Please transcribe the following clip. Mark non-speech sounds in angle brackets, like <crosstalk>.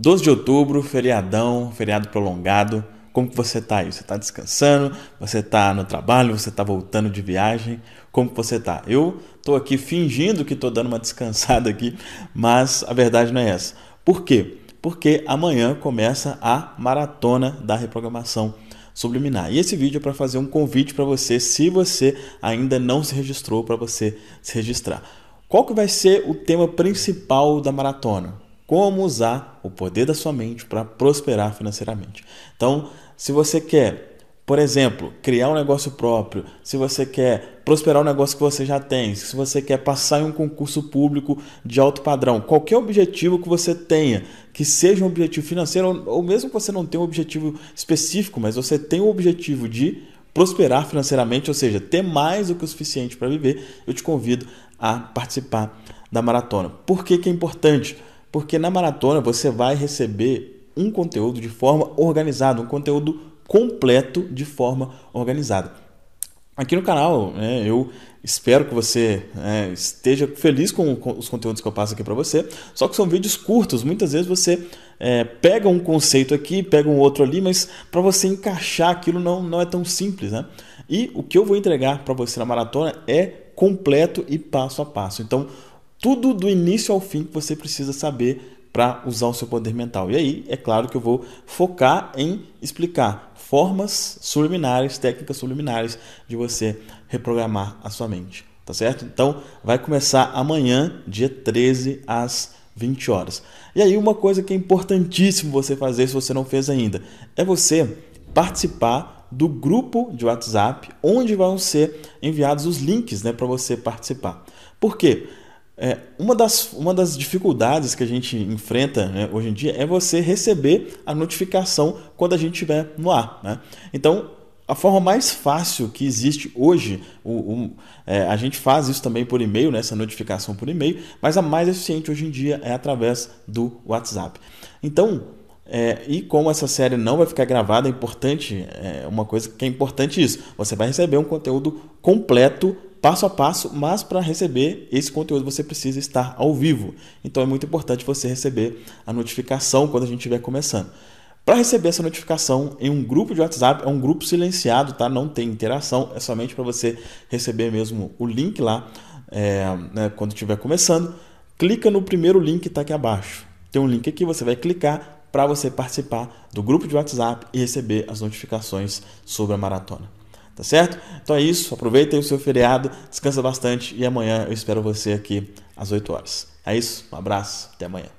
12 de outubro, feriadão, feriado prolongado. Como que você está aí? Você está descansando? Você está no trabalho? Você está voltando de viagem? Como que você está? Eu estou aqui fingindo que estou dando uma <laughs> descansada aqui, mas a verdade não é essa. Por quê? Porque amanhã começa a maratona da reprogramação subliminar. E esse vídeo é para fazer um convite para você, se você ainda não se registrou, para você se registrar. Qual que vai ser o tema principal da maratona? como usar o poder da sua mente para prosperar financeiramente. Então, se você quer, por exemplo, criar um negócio próprio, se você quer prosperar um negócio que você já tem, se você quer passar em um concurso público de alto padrão, qualquer objetivo que você tenha, que seja um objetivo financeiro, ou mesmo que você não tenha um objetivo específico, mas você tem o objetivo de prosperar financeiramente, ou seja, ter mais do que o suficiente para viver, eu te convido a participar da maratona. Por que, que é importante? Porque na maratona você vai receber um conteúdo de forma organizada, um conteúdo completo de forma organizada. Aqui no canal, né, eu espero que você né, esteja feliz com, com, os conteúdos que eu passo aqui para você. Só que são vídeos curtos, muitas vezes você é, pega um conceito aqui, pega um outro ali, mas para você encaixar aquilo não, não é tão simples. Né? E o que eu vou entregar para você na maratona é completo e passo a passo. Então, tudo do início ao fim que você precisa saber para usar o seu poder mental. E aí, é claro que eu vou focar em explicar formas subliminares, técnicas subliminares de você reprogramar a sua mente, tá certo? Então, vai começar amanhã, dia 13 às 20 horas. E aí, uma coisa que é importantíssimo você fazer se você não fez ainda, é você participar do grupo de WhatsApp onde vão ser enviados os links, né, para você participar. Por quê? É, uma, das, uma das dificuldades que a gente enfrenta né, hoje em dia é você receber a notificação quando a gente estiver no ar. Né? Então, a forma mais fácil que existe hoje, o, o, é, a gente faz isso também por e-mail, né, essa notificação por e-mail, mas a mais eficiente hoje em dia é através do WhatsApp. Então, é, e como essa série não vai ficar gravada, é importante, é uma coisa que é importante isso. Você vai receber um conteúdo completo passo a passo, mas para receber esse conteúdo você precisa estar ao vivo. Então é muito importante você receber a notificação quando a gente estiver começando. Para receber essa notificação em um grupo de WhatsApp, é um grupo silenciado, tá? Não tem interação, é somente para você receber mesmo o link lá é, né, quando estiver começando. Clica no primeiro link que está aqui abaixo. Tem um link aqui, você vai clicar para você participar do grupo de WhatsApp e receber as notificações sobre a maratona. Tá certo? Então é isso. aí o seu feriado, descansa bastante e amanhã eu espero você aqui às 8 horas. É isso. Um abraço. Até amanhã.